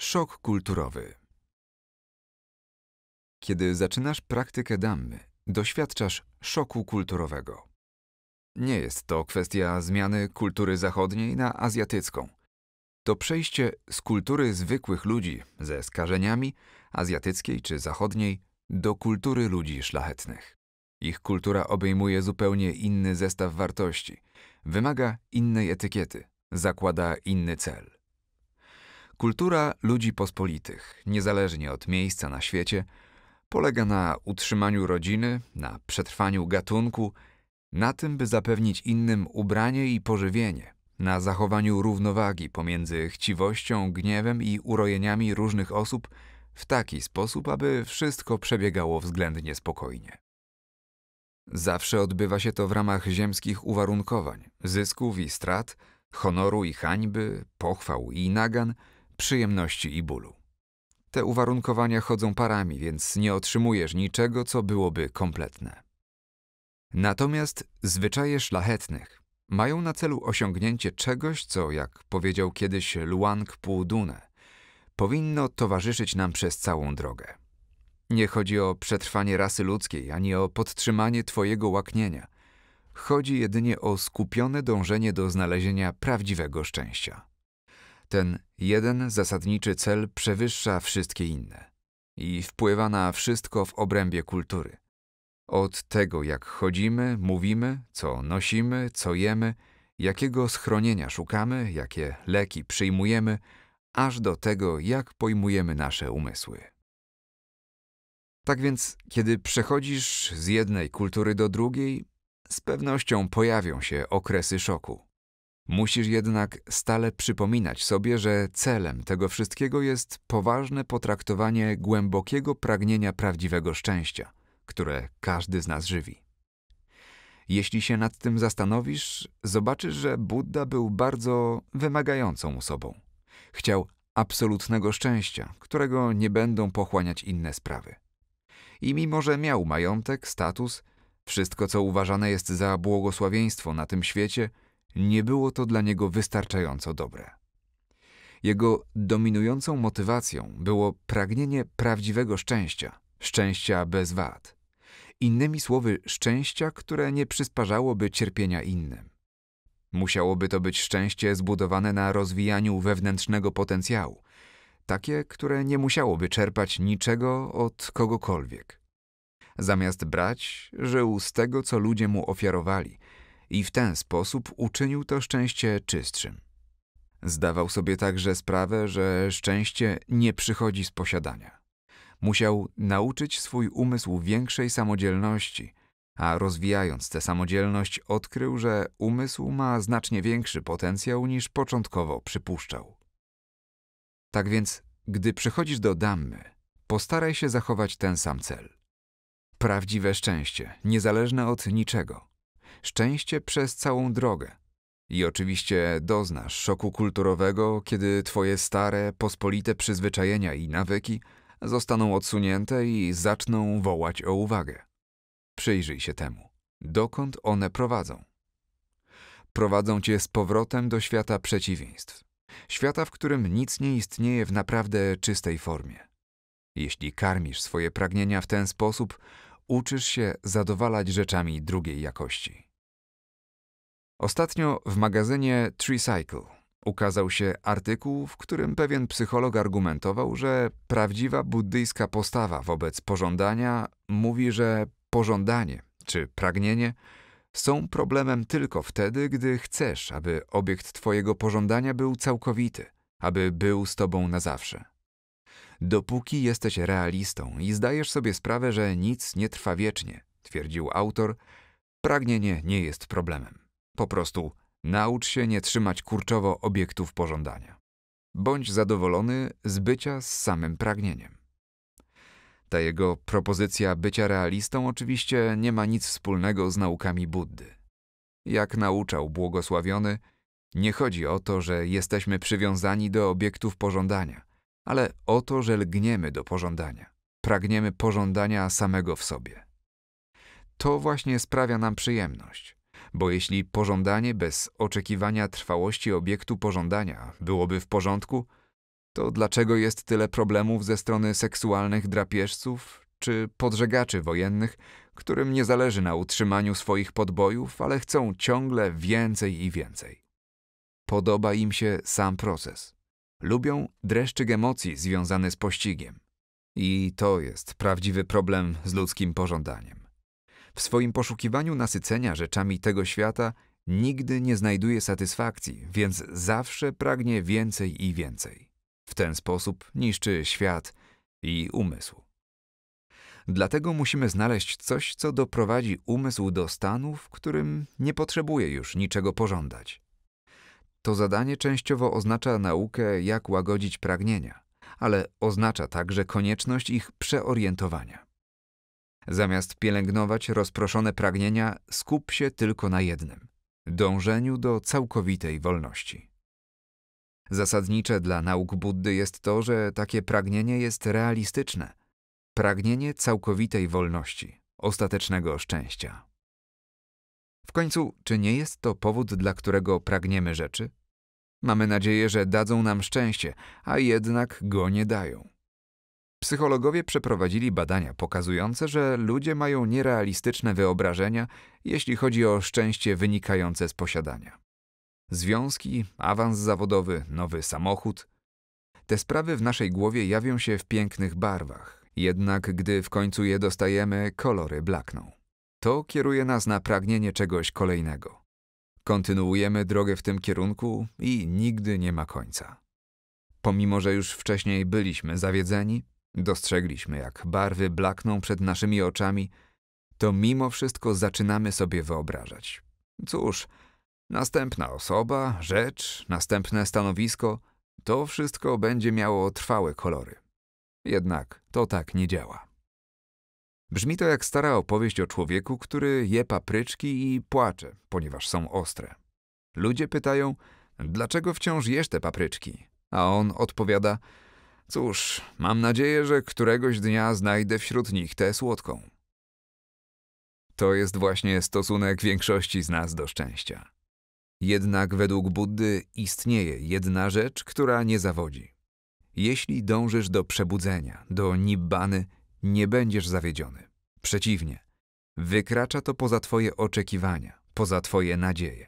Szok kulturowy. Kiedy zaczynasz praktykę dammy, doświadczasz szoku kulturowego. Nie jest to kwestia zmiany kultury zachodniej na azjatycką. To przejście z kultury zwykłych ludzi ze skażeniami, azjatyckiej czy zachodniej, do kultury ludzi szlachetnych. Ich kultura obejmuje zupełnie inny zestaw wartości, wymaga innej etykiety, zakłada inny cel. Kultura ludzi pospolitych, niezależnie od miejsca na świecie, polega na utrzymaniu rodziny, na przetrwaniu gatunku, na tym, by zapewnić innym ubranie i pożywienie, na zachowaniu równowagi pomiędzy chciwością, gniewem i urojeniami różnych osób w taki sposób, aby wszystko przebiegało względnie spokojnie. Zawsze odbywa się to w ramach ziemskich uwarunkowań, zysków i strat, honoru i hańby, pochwał i nagan – przyjemności i bólu. Te uwarunkowania chodzą parami, więc nie otrzymujesz niczego, co byłoby kompletne. Natomiast zwyczaje szlachetnych mają na celu osiągnięcie czegoś, co, jak powiedział kiedyś Luang Półdune, powinno towarzyszyć nam przez całą drogę. Nie chodzi o przetrwanie rasy ludzkiej, ani o podtrzymanie Twojego łaknienia. Chodzi jedynie o skupione dążenie do znalezienia prawdziwego szczęścia. Ten jeden zasadniczy cel przewyższa wszystkie inne i wpływa na wszystko w obrębie kultury. Od tego, jak chodzimy, mówimy, co nosimy, co jemy, jakiego schronienia szukamy, jakie leki przyjmujemy, aż do tego, jak pojmujemy nasze umysły. Tak więc, kiedy przechodzisz z jednej kultury do drugiej, z pewnością pojawią się okresy szoku. Musisz jednak stale przypominać sobie, że celem tego wszystkiego jest poważne potraktowanie głębokiego pragnienia prawdziwego szczęścia, które każdy z nas żywi. Jeśli się nad tym zastanowisz, zobaczysz, że Buddha był bardzo wymagającą osobą. Chciał absolutnego szczęścia, którego nie będą pochłaniać inne sprawy. I mimo, że miał majątek, status, wszystko co uważane jest za błogosławieństwo na tym świecie – nie było to dla niego wystarczająco dobre. Jego dominującą motywacją było pragnienie prawdziwego szczęścia, szczęścia bez wad. Innymi słowy, szczęścia, które nie przysparzałoby cierpienia innym. Musiałoby to być szczęście zbudowane na rozwijaniu wewnętrznego potencjału, takie, które nie musiałoby czerpać niczego od kogokolwiek. Zamiast brać, żył z tego, co ludzie mu ofiarowali – i w ten sposób uczynił to szczęście czystszym. Zdawał sobie także sprawę, że szczęście nie przychodzi z posiadania. Musiał nauczyć swój umysł większej samodzielności, a rozwijając tę samodzielność odkrył, że umysł ma znacznie większy potencjał niż początkowo przypuszczał. Tak więc, gdy przychodzisz do Dammy, postaraj się zachować ten sam cel. Prawdziwe szczęście, niezależne od niczego – szczęście przez całą drogę. I oczywiście doznasz szoku kulturowego, kiedy twoje stare, pospolite przyzwyczajenia i nawyki zostaną odsunięte i zaczną wołać o uwagę. Przyjrzyj się temu, dokąd one prowadzą. Prowadzą cię z powrotem do świata przeciwieństw, świata, w którym nic nie istnieje w naprawdę czystej formie. Jeśli karmisz swoje pragnienia w ten sposób, uczysz się zadowalać rzeczami drugiej jakości. Ostatnio w magazynie Tricycle ukazał się artykuł, w którym pewien psycholog argumentował, że prawdziwa buddyjska postawa wobec pożądania mówi, że pożądanie czy pragnienie są problemem tylko wtedy, gdy chcesz, aby obiekt Twojego pożądania był całkowity, aby był z Tobą na zawsze. Dopóki jesteś realistą i zdajesz sobie sprawę, że nic nie trwa wiecznie, twierdził autor, pragnienie nie jest problemem. Po prostu naucz się nie trzymać kurczowo obiektów pożądania. Bądź zadowolony z bycia z samym pragnieniem. Ta jego propozycja bycia realistą oczywiście nie ma nic wspólnego z naukami Buddy. Jak nauczał błogosławiony, nie chodzi o to, że jesteśmy przywiązani do obiektów pożądania, ale o to, że lgniemy do pożądania. Pragniemy pożądania samego w sobie. To właśnie sprawia nam przyjemność bo jeśli pożądanie bez oczekiwania trwałości obiektu pożądania byłoby w porządku, to dlaczego jest tyle problemów ze strony seksualnych drapieżców czy podżegaczy wojennych, którym nie zależy na utrzymaniu swoich podbojów, ale chcą ciągle więcej i więcej? Podoba im się sam proces. Lubią dreszczyk emocji związany z pościgiem. I to jest prawdziwy problem z ludzkim pożądaniem. W swoim poszukiwaniu nasycenia rzeczami tego świata nigdy nie znajduje satysfakcji, więc zawsze pragnie więcej i więcej. W ten sposób niszczy świat i umysł. Dlatego musimy znaleźć coś, co doprowadzi umysł do stanu, w którym nie potrzebuje już niczego pożądać. To zadanie częściowo oznacza naukę, jak łagodzić pragnienia, ale oznacza także konieczność ich przeorientowania. Zamiast pielęgnować rozproszone pragnienia, skup się tylko na jednym dążeniu do całkowitej wolności. Zasadnicze dla nauk Buddy jest to, że takie pragnienie jest realistyczne pragnienie całkowitej wolności, ostatecznego szczęścia. W końcu, czy nie jest to powód, dla którego pragniemy rzeczy? Mamy nadzieję, że dadzą nam szczęście, a jednak go nie dają. Psychologowie przeprowadzili badania pokazujące, że ludzie mają nierealistyczne wyobrażenia, jeśli chodzi o szczęście wynikające z posiadania. Związki, awans zawodowy, nowy samochód. Te sprawy w naszej głowie jawią się w pięknych barwach, jednak gdy w końcu je dostajemy, kolory blakną. To kieruje nas na pragnienie czegoś kolejnego. Kontynuujemy drogę w tym kierunku i nigdy nie ma końca. Pomimo, że już wcześniej byliśmy zawiedzeni, dostrzegliśmy, jak barwy blakną przed naszymi oczami, to mimo wszystko zaczynamy sobie wyobrażać. Cóż, następna osoba, rzecz, następne stanowisko to wszystko będzie miało trwałe kolory. Jednak to tak nie działa. Brzmi to jak stara opowieść o człowieku, który je papryczki i płacze, ponieważ są ostre. Ludzie pytają, dlaczego wciąż jesz te papryczki? A on odpowiada, Cóż, mam nadzieję, że któregoś dnia znajdę wśród nich tę słodką. To jest właśnie stosunek większości z nas do szczęścia. Jednak według Buddy istnieje jedna rzecz, która nie zawodzi. Jeśli dążysz do przebudzenia, do nibbany, nie będziesz zawiedziony. Przeciwnie, wykracza to poza Twoje oczekiwania, poza Twoje nadzieje.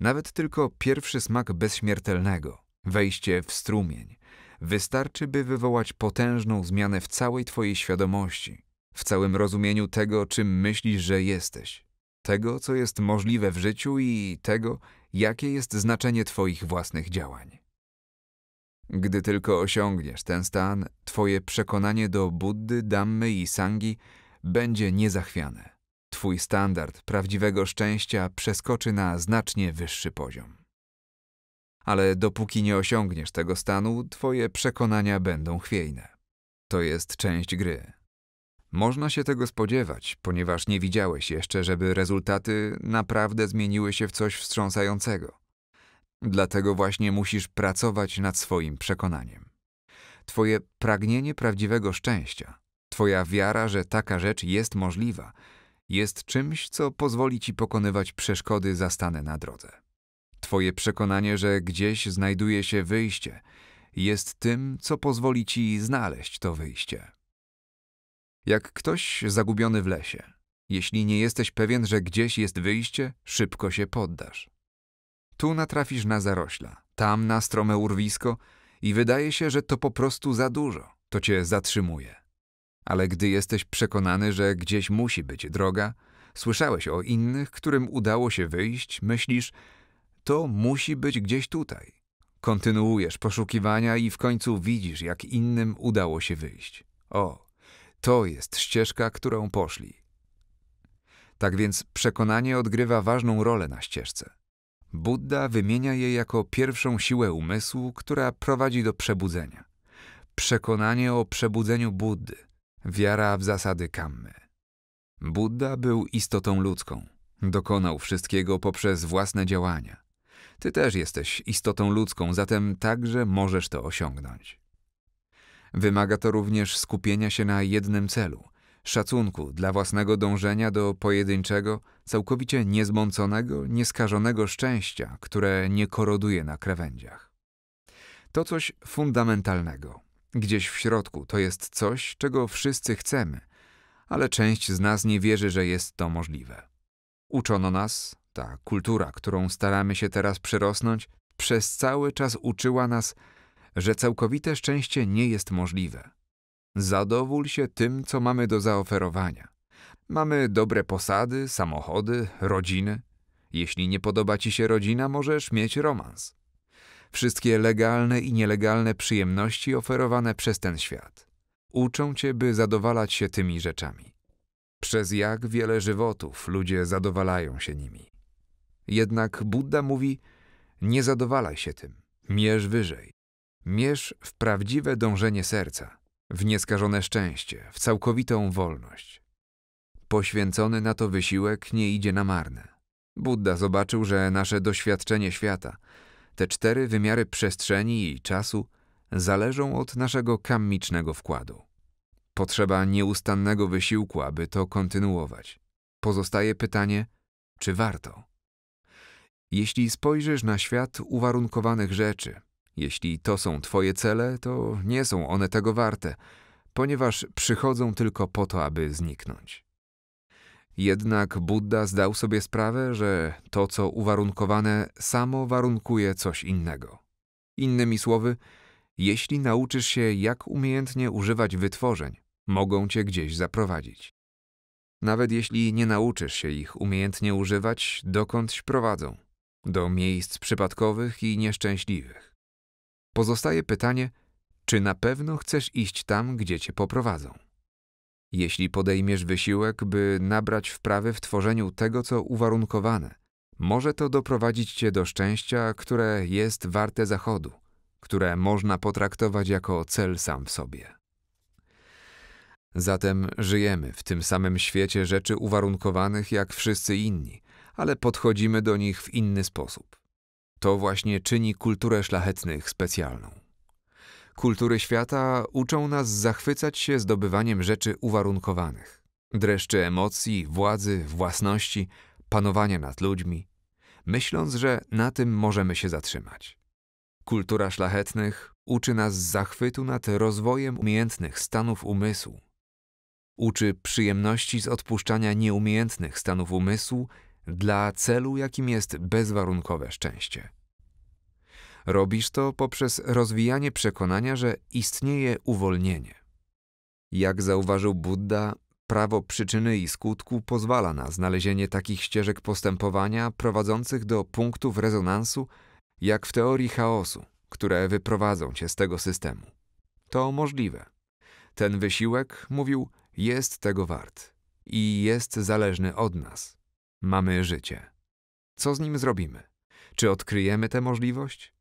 Nawet tylko pierwszy smak bezśmiertelnego, wejście w strumień, wystarczy, by wywołać potężną zmianę w całej Twojej świadomości, w całym rozumieniu tego, czym myślisz, że jesteś, tego, co jest możliwe w życiu i tego, jakie jest znaczenie Twoich własnych działań. Gdy tylko osiągniesz ten stan, Twoje przekonanie do Buddy, Damy i Sangi będzie niezachwiane. Twój standard prawdziwego szczęścia przeskoczy na znacznie wyższy poziom ale dopóki nie osiągniesz tego stanu, twoje przekonania będą chwiejne. To jest część gry. Można się tego spodziewać, ponieważ nie widziałeś jeszcze, żeby rezultaty naprawdę zmieniły się w coś wstrząsającego. Dlatego właśnie musisz pracować nad swoim przekonaniem. Twoje pragnienie prawdziwego szczęścia, Twoja wiara, że taka rzecz jest możliwa, jest czymś, co pozwoli ci pokonywać przeszkody zastane na drodze. Twoje przekonanie, że gdzieś znajduje się wyjście, jest tym, co pozwoli ci znaleźć to wyjście. Jak ktoś zagubiony w lesie, jeśli nie jesteś pewien, że gdzieś jest wyjście, szybko się poddasz. Tu natrafisz na zarośla, tam na strome urwisko i wydaje się, że to po prostu za dużo, to cię zatrzymuje. Ale gdy jesteś przekonany, że gdzieś musi być droga, słyszałeś o innych, którym udało się wyjść, myślisz, to musi być gdzieś tutaj. Kontynuujesz poszukiwania i w końcu widzisz, jak innym udało się wyjść. O, to jest ścieżka, którą poszli. Tak więc przekonanie odgrywa ważną rolę na ścieżce. Buddha wymienia je jako pierwszą siłę umysłu, która prowadzi do przebudzenia. Przekonanie o przebudzeniu Buddy, wiara w zasady kammy. Buddha był istotą ludzką. Dokonał wszystkiego poprzez własne działania. Ty też jesteś istotą ludzką, zatem także możesz to osiągnąć. Wymaga to również skupienia się na jednym celu szacunku dla własnego dążenia do pojedynczego, całkowicie niezmąconego, nieskażonego szczęścia, które nie koroduje na krawędziach. To coś fundamentalnego. Gdzieś w środku to jest coś, czego wszyscy chcemy, ale część z nas nie wierzy, że jest to możliwe. Uczono nas, ta kultura, którą staramy się teraz przyrosnąć, przez cały czas uczyła nas, że całkowite szczęście nie jest możliwe. Zadowól się tym, co mamy do zaoferowania. Mamy dobre posady, samochody, rodziny. Jeśli nie podoba ci się rodzina, możesz mieć romans. Wszystkie legalne i nielegalne przyjemności oferowane przez ten świat uczą cię, by zadowalać się tymi rzeczami. Przez jak wiele żywotów ludzie zadowalają się nimi. Jednak Buddha mówi: Nie zadowalaj się tym, mierz wyżej. Mierz w prawdziwe dążenie serca, w nieskażone szczęście, w całkowitą wolność. Poświęcony na to wysiłek nie idzie na marne. Buddha zobaczył, że nasze doświadczenie świata, te cztery wymiary przestrzeni i czasu, zależą od naszego kammicznego wkładu. Potrzeba nieustannego wysiłku, aby to kontynuować. Pozostaje pytanie, czy warto? Jeśli spojrzysz na świat uwarunkowanych rzeczy, jeśli to są Twoje cele, to nie są one tego warte, ponieważ przychodzą tylko po to, aby zniknąć. Jednak Buddha zdał sobie sprawę, że to, co uwarunkowane, samo warunkuje coś innego. Innymi słowy, jeśli nauczysz się, jak umiejętnie używać wytworzeń, mogą cię gdzieś zaprowadzić. Nawet jeśli nie nauczysz się ich umiejętnie używać, dokądś prowadzą do miejsc przypadkowych i nieszczęśliwych. Pozostaje pytanie, czy na pewno chcesz iść tam, gdzie cię poprowadzą? Jeśli podejmiesz wysiłek, by nabrać wprawy w tworzeniu tego, co uwarunkowane, może to doprowadzić cię do szczęścia, które jest warte zachodu, które można potraktować jako cel sam w sobie. Zatem żyjemy w tym samym świecie rzeczy uwarunkowanych jak wszyscy inni, ale podchodzimy do nich w inny sposób. To właśnie czyni kulturę szlachetnych specjalną. Kultury świata uczą nas zachwycać się zdobywaniem rzeczy uwarunkowanych. Dreszczy emocji, władzy, własności, panowania nad ludźmi, myśląc, że na tym możemy się zatrzymać. Kultura szlachetnych uczy nas zachwytu nad rozwojem umiejętnych stanów umysłu. Uczy przyjemności z odpuszczania nieumiejętnych stanów umysłu dla celu, jakim jest bezwarunkowe szczęście. Robisz to poprzez rozwijanie przekonania, że istnieje uwolnienie. Jak zauważył Buddha, prawo przyczyny i skutku pozwala na znalezienie takich ścieżek postępowania prowadzących do punktów rezonansu, jak w teorii chaosu, które wyprowadzą cię z tego systemu. To możliwe. Ten wysiłek, mówił, jest tego wart i jest zależny od nas. Mamy życie. Co z nim zrobimy? Czy odkryjemy tę możliwość?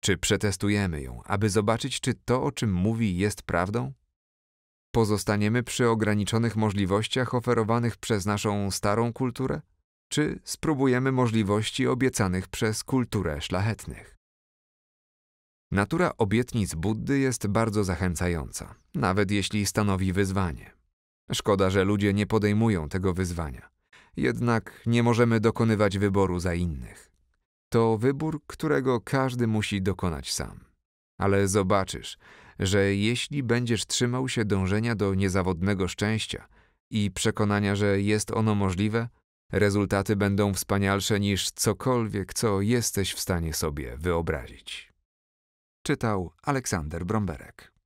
Czy przetestujemy ją, aby zobaczyć, czy to, o czym mówi, jest prawdą? Pozostaniemy przy ograniczonych możliwościach oferowanych przez naszą starą kulturę? Czy spróbujemy możliwości obiecanych przez kulturę szlachetnych? Natura obietnic Buddy jest bardzo zachęcająca, nawet jeśli stanowi wyzwanie. Szkoda, że ludzie nie podejmują tego wyzwania. Jednak nie możemy dokonywać wyboru za innych. To wybór, którego każdy musi dokonać sam. Ale zobaczysz, że jeśli będziesz trzymał się dążenia do niezawodnego szczęścia i przekonania, że jest ono możliwe, rezultaty będą wspanialsze niż cokolwiek, co jesteś w stanie sobie wyobrazić. Czytał Aleksander Bromberek.